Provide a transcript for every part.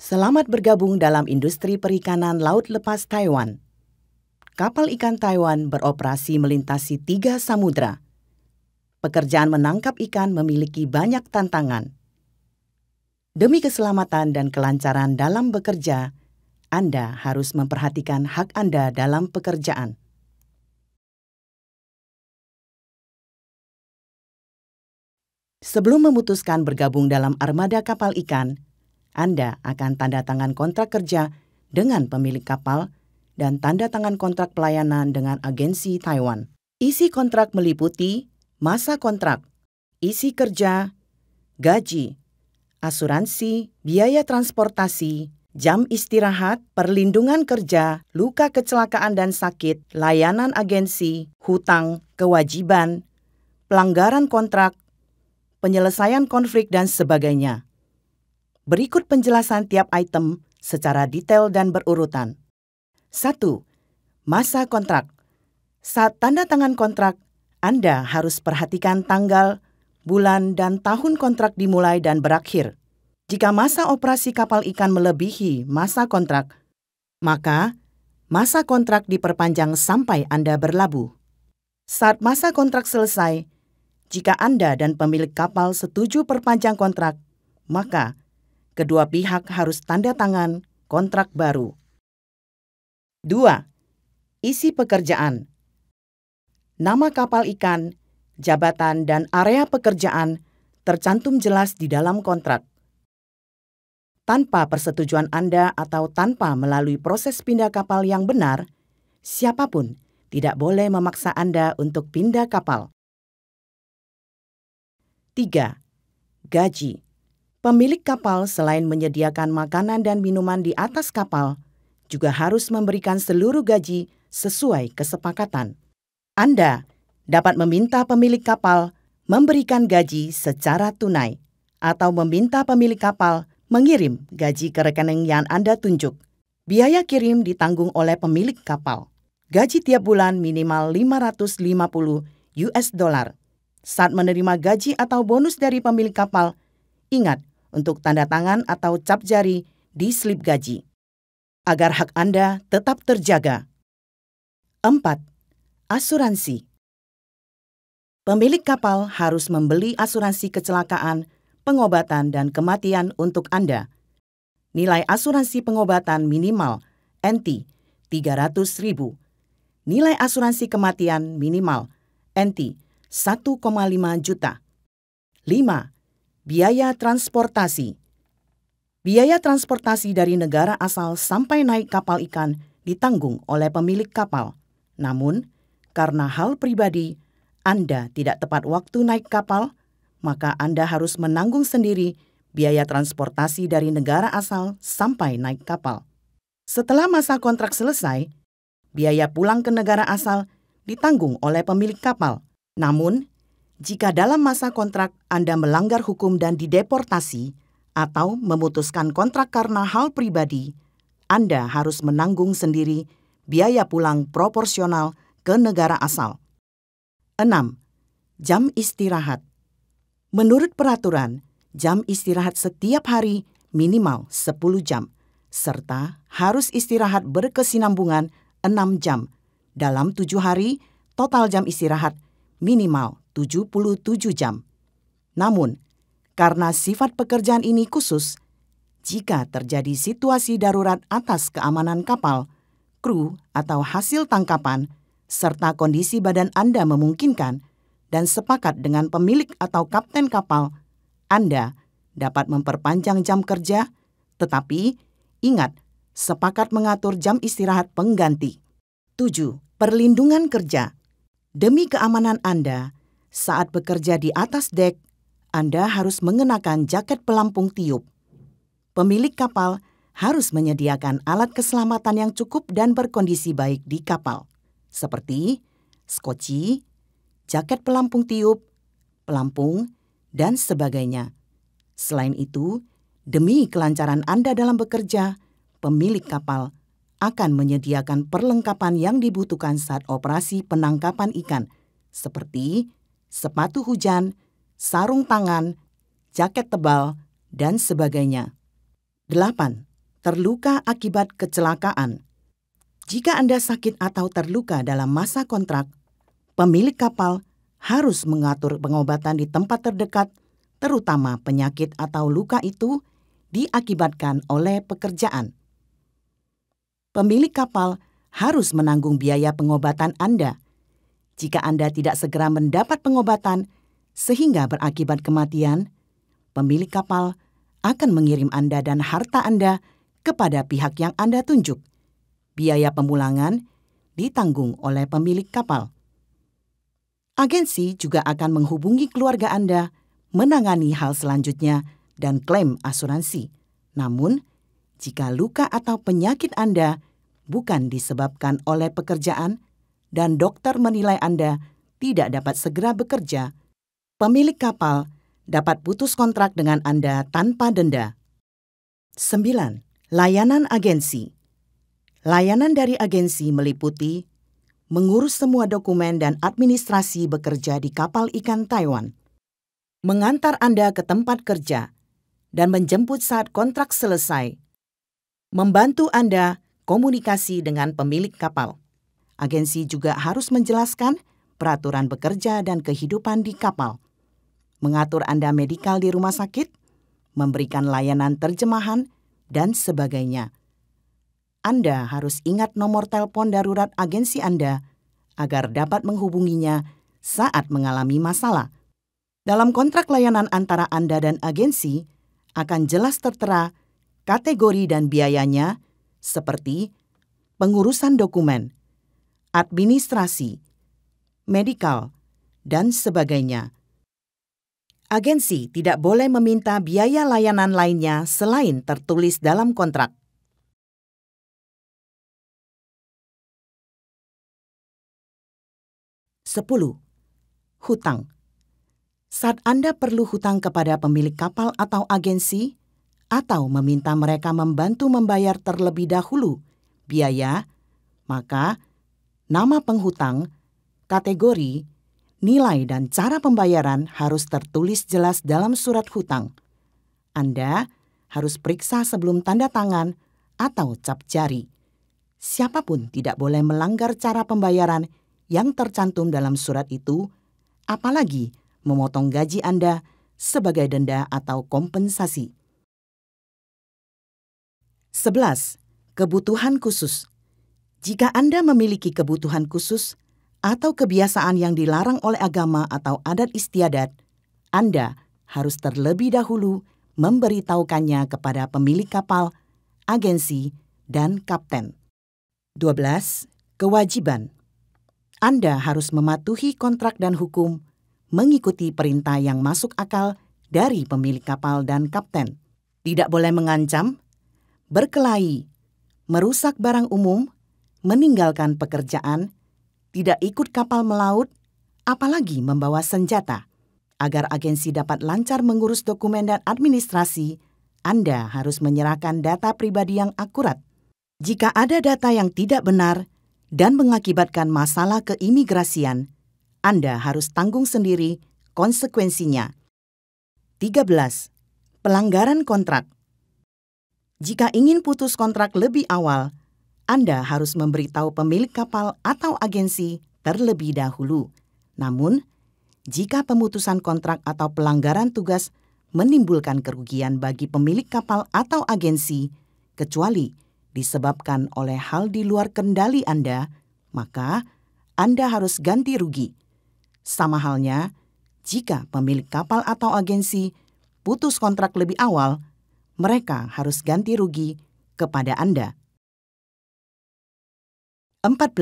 Selamat bergabung dalam industri perikanan laut lepas Taiwan. Kapal ikan Taiwan beroperasi melintasi tiga samudra. Pekerjaan menangkap ikan memiliki banyak tantangan. Demi keselamatan dan kelancaran dalam bekerja, Anda harus memperhatikan hak Anda dalam pekerjaan. Sebelum memutuskan bergabung dalam armada kapal ikan, anda akan tanda tangan kontrak kerja dengan pemilik kapal dan tanda tangan kontrak pelayanan dengan agensi Taiwan. Isi kontrak meliputi masa kontrak, isi kerja, gaji, asuransi, biaya transportasi, jam istirahat, perlindungan kerja, luka kecelakaan dan sakit, layanan agensi, hutang, kewajiban, pelanggaran kontrak, penyelesaian konflik, dan sebagainya. Berikut penjelasan tiap item secara detail dan berurutan. 1. Masa kontrak. Saat tanda tangan kontrak, Anda harus perhatikan tanggal, bulan, dan tahun kontrak dimulai dan berakhir. Jika masa operasi kapal ikan melebihi masa kontrak, maka masa kontrak diperpanjang sampai Anda berlabuh. Saat masa kontrak selesai, jika Anda dan pemilik kapal setuju perpanjang kontrak, maka kedua pihak harus tanda tangan kontrak baru. 2. Isi pekerjaan. Nama kapal ikan, jabatan dan area pekerjaan tercantum jelas di dalam kontrak. Tanpa persetujuan Anda atau tanpa melalui proses pindah kapal yang benar, siapapun tidak boleh memaksa Anda untuk pindah kapal. 3. Gaji Pemilik kapal selain menyediakan makanan dan minuman di atas kapal, juga harus memberikan seluruh gaji sesuai kesepakatan. Anda dapat meminta pemilik kapal memberikan gaji secara tunai atau meminta pemilik kapal mengirim gaji ke rekening yang Anda tunjuk. Biaya kirim ditanggung oleh pemilik kapal. Gaji tiap bulan minimal 550 US dollar. Saat menerima gaji atau bonus dari pemilik kapal, ingat untuk tanda tangan atau cap jari di slip gaji, agar hak Anda tetap terjaga. 4. Asuransi Pemilik kapal harus membeli asuransi kecelakaan, pengobatan, dan kematian untuk Anda. Nilai asuransi pengobatan minimal NT 300.000. Nilai asuransi kematian minimal NT 1,5 juta. 5 Biaya transportasi. Biaya transportasi dari negara asal sampai naik kapal ikan ditanggung oleh pemilik kapal. Namun, karena hal pribadi, Anda tidak tepat waktu naik kapal, maka Anda harus menanggung sendiri biaya transportasi dari negara asal sampai naik kapal. Setelah masa kontrak selesai, biaya pulang ke negara asal ditanggung oleh pemilik kapal. Namun, jika dalam masa kontrak Anda melanggar hukum dan dideportasi atau memutuskan kontrak karena hal pribadi, Anda harus menanggung sendiri biaya pulang proporsional ke negara asal. 6. Jam istirahat. Menurut peraturan, jam istirahat setiap hari minimal 10 jam serta harus istirahat berkesinambungan 6 jam. Dalam 7 hari, total jam istirahat minimal 77 jam. Namun, karena sifat pekerjaan ini khusus, jika terjadi situasi darurat atas keamanan kapal, kru atau hasil tangkapan, serta kondisi badan Anda memungkinkan, dan sepakat dengan pemilik atau kapten kapal, Anda dapat memperpanjang jam kerja, tetapi ingat, sepakat mengatur jam istirahat pengganti. 7. Perlindungan kerja. Demi keamanan Anda, saat bekerja di atas dek, Anda harus mengenakan jaket pelampung tiup. Pemilik kapal harus menyediakan alat keselamatan yang cukup dan berkondisi baik di kapal, seperti skoci, jaket pelampung tiup, pelampung, dan sebagainya. Selain itu, demi kelancaran Anda dalam bekerja, pemilik kapal akan menyediakan perlengkapan yang dibutuhkan saat operasi penangkapan ikan, seperti sepatu hujan, sarung tangan, jaket tebal, dan sebagainya. 8. Terluka akibat kecelakaan. Jika Anda sakit atau terluka dalam masa kontrak, pemilik kapal harus mengatur pengobatan di tempat terdekat, terutama penyakit atau luka itu diakibatkan oleh pekerjaan. Pemilik kapal harus menanggung biaya pengobatan Anda jika Anda tidak segera mendapat pengobatan sehingga berakibat kematian, pemilik kapal akan mengirim Anda dan harta Anda kepada pihak yang Anda tunjuk. Biaya pemulangan ditanggung oleh pemilik kapal. Agensi juga akan menghubungi keluarga Anda, menangani hal selanjutnya, dan klaim asuransi. Namun, jika luka atau penyakit Anda bukan disebabkan oleh pekerjaan, dan dokter menilai Anda tidak dapat segera bekerja, pemilik kapal dapat putus kontrak dengan Anda tanpa denda. 9. Layanan agensi. Layanan dari agensi meliputi mengurus semua dokumen dan administrasi bekerja di kapal ikan Taiwan, mengantar Anda ke tempat kerja, dan menjemput saat kontrak selesai, membantu Anda komunikasi dengan pemilik kapal. Agensi juga harus menjelaskan peraturan bekerja dan kehidupan di kapal, mengatur Anda medikal di rumah sakit, memberikan layanan terjemahan, dan sebagainya. Anda harus ingat nomor telepon darurat agensi Anda agar dapat menghubunginya saat mengalami masalah. Dalam kontrak layanan antara Anda dan agensi akan jelas tertera kategori dan biayanya, seperti pengurusan dokumen, administrasi, medikal, dan sebagainya. Agensi tidak boleh meminta biaya layanan lainnya selain tertulis dalam kontrak. Sepuluh, Hutang Saat Anda perlu hutang kepada pemilik kapal atau agensi, atau meminta mereka membantu membayar terlebih dahulu biaya, maka nama penghutang, kategori, nilai dan cara pembayaran harus tertulis jelas dalam surat hutang. Anda harus periksa sebelum tanda tangan atau cap jari. Siapapun tidak boleh melanggar cara pembayaran yang tercantum dalam surat itu, apalagi memotong gaji Anda sebagai denda atau kompensasi. 11. Kebutuhan khusus jika Anda memiliki kebutuhan khusus atau kebiasaan yang dilarang oleh agama atau adat istiadat, Anda harus terlebih dahulu memberitahukannya kepada pemilik kapal, agensi, dan kapten. 12. Kewajiban Anda harus mematuhi kontrak dan hukum, mengikuti perintah yang masuk akal dari pemilik kapal dan kapten. Tidak boleh mengancam, berkelahi, merusak barang umum, meninggalkan pekerjaan, tidak ikut kapal melaut, apalagi membawa senjata. Agar agensi dapat lancar mengurus dokumen dan administrasi, Anda harus menyerahkan data pribadi yang akurat. Jika ada data yang tidak benar dan mengakibatkan masalah keimigrasian, Anda harus tanggung sendiri konsekuensinya. 13. Pelanggaran kontrak. Jika ingin putus kontrak lebih awal, anda harus memberitahu pemilik kapal atau agensi terlebih dahulu. Namun, jika pemutusan kontrak atau pelanggaran tugas menimbulkan kerugian bagi pemilik kapal atau agensi, kecuali disebabkan oleh hal di luar kendali Anda, maka Anda harus ganti rugi. Sama halnya, jika pemilik kapal atau agensi putus kontrak lebih awal, mereka harus ganti rugi kepada Anda. 14.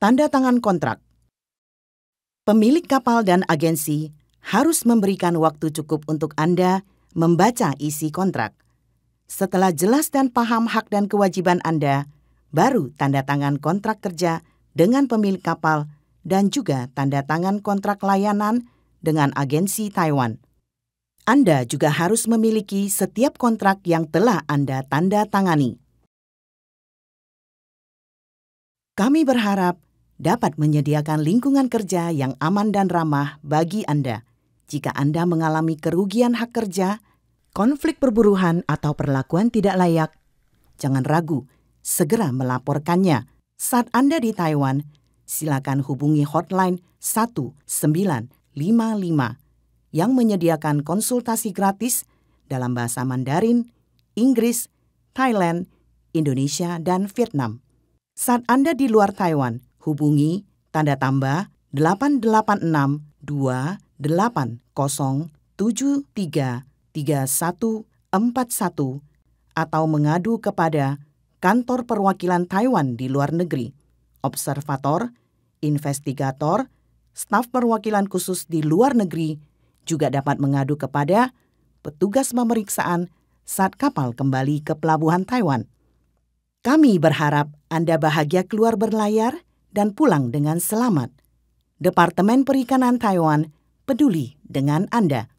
Tanda tangan kontrak. Pemilik kapal dan agensi harus memberikan waktu cukup untuk Anda membaca isi kontrak. Setelah jelas dan paham hak dan kewajiban Anda, baru tanda tangan kontrak kerja dengan pemilik kapal dan juga tanda tangan kontrak layanan dengan agensi Taiwan. Anda juga harus memiliki setiap kontrak yang telah Anda tanda tangani. Kami berharap dapat menyediakan lingkungan kerja yang aman dan ramah bagi Anda. Jika Anda mengalami kerugian hak kerja, konflik perburuhan, atau perlakuan tidak layak, jangan ragu, segera melaporkannya. Saat Anda di Taiwan, silakan hubungi hotline 1955 yang menyediakan konsultasi gratis dalam bahasa Mandarin, Inggris, Thailand, Indonesia, dan Vietnam. Saat Anda di luar Taiwan, hubungi tanda tambah 886 280 3141 atau mengadu kepada Kantor Perwakilan Taiwan di luar negeri, observator, investigator, staf perwakilan khusus di luar negeri juga dapat mengadu kepada petugas pemeriksaan saat kapal kembali ke pelabuhan Taiwan. Kami berharap anda bahagia keluar berlayar dan pulang dengan selamat. Departemen Perikanan Taiwan peduli dengan Anda.